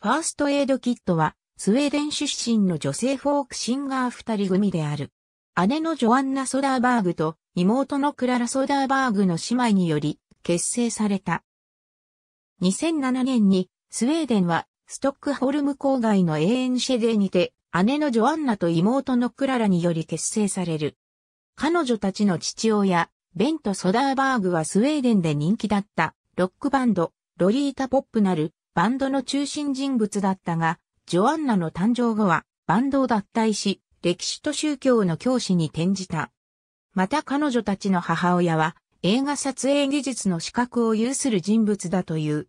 ファーストエイドキットは、スウェーデン出身の女性フォークシンガー二人組である。姉のジョアンナ・ソダーバーグと妹のクララ・ソダーバーグの姉妹により結成された。2007年にスウェーデンはストックホルム郊外のエーンシェデーにて姉のジョアンナと妹のクララにより結成される。彼女たちの父親、ベント・ソダーバーグはスウェーデンで人気だったロックバンド、ロリータ・ポップなるバンドの中心人物だったが、ジョアンナの誕生後はバンドを脱退し、歴史と宗教の教師に転じた。また彼女たちの母親は映画撮影技術の資格を有する人物だという。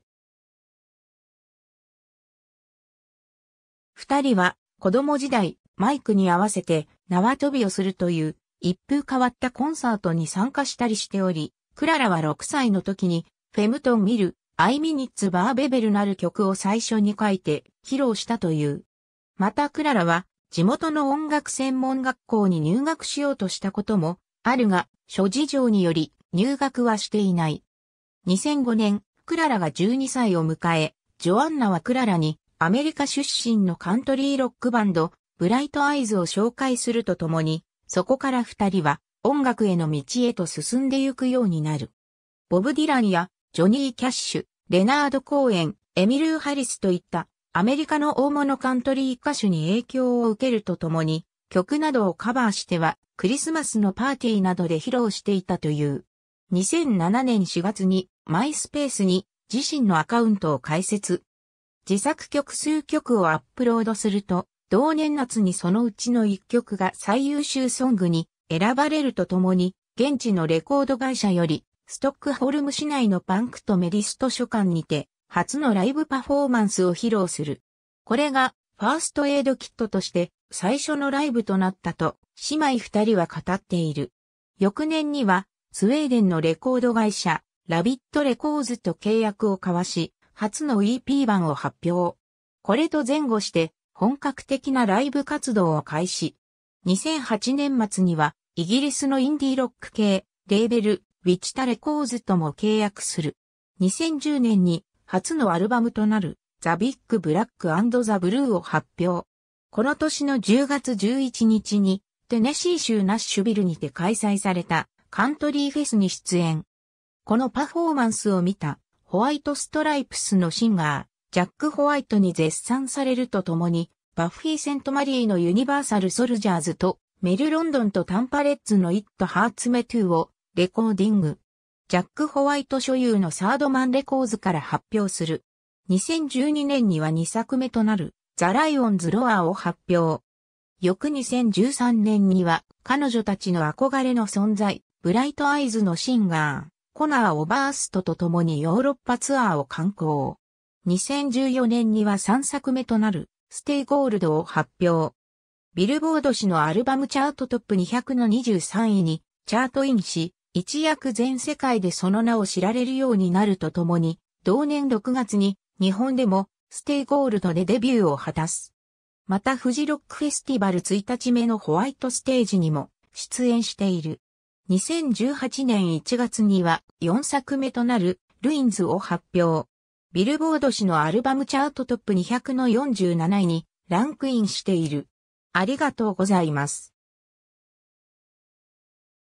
二人は子供時代マイクに合わせて縄跳びをするという一風変わったコンサートに参加したりしており、クララは6歳の時にフェムトン・ミル、アイミニッツ・バーベベルなる曲を最初に書いて披露したという。またクララは地元の音楽専門学校に入学しようとしたこともあるが、諸事情により入学はしていない。2005年、クララが12歳を迎え、ジョアンナはクララにアメリカ出身のカントリーロックバンド、ブライトアイズを紹介するとともに、そこから二人は音楽への道へと進んでゆくようになる。ボブ・ディランやジョニー・キャッシュ、レナード・コーエン、エミルー・ハリスといったアメリカの大物カントリー歌手に影響を受けるとともに曲などをカバーしてはクリスマスのパーティーなどで披露していたという。2007年4月にマイスペースに自身のアカウントを開設。自作曲数曲をアップロードすると同年夏にそのうちの1曲が最優秀ソングに選ばれるとともに現地のレコード会社よりストックホルム市内のパンクとメリスト書館にて、初のライブパフォーマンスを披露する。これが、ファーストエイドキットとして、最初のライブとなったと、姉妹二人は語っている。翌年には、スウェーデンのレコード会社、ラビットレコーズと契約を交わし、初の EP 版を発表。これと前後して、本格的なライブ活動を開始。2008年末には、イギリスのインディロック系、レーベル、ウィチタレコーズとも契約する。2010年に初のアルバムとなるザ・ビッグ・ブラックザ・ブルーを発表。この年の10月11日にテネシー州ナッシュビルにて開催されたカントリーフェスに出演。このパフォーマンスを見たホワイトストライプスのシンガー、ジャック・ホワイトに絶賛されるとともに、バッフィー・セント・マリーのユニバーサル・ソルジャーズとメル・ロンドンとタンパレッツのイット・ハーツ・メトゥーをレコーディング。ジャック・ホワイト所有のサードマンレコーズから発表する。2012年には2作目となる、ザ・ライオンズ・ロアを発表。翌2013年には、彼女たちの憧れの存在、ブライト・アイズのシンガー、コナー・オバーストと共にヨーロッパツアーを観光。2014年には3作目となる、ステイ・ゴールドを発表。ビルボード誌のアルバムチャートトップ200の23位に、チャートインし、一躍全世界でその名を知られるようになるとともに、同年6月に日本でもステイゴールドでデビューを果たす。またフジロックフェスティバル1日目のホワイトステージにも出演している。2018年1月には4作目となるルインズを発表。ビルボード誌のアルバムチャートトップ200の47位にランクインしている。ありがとうございます。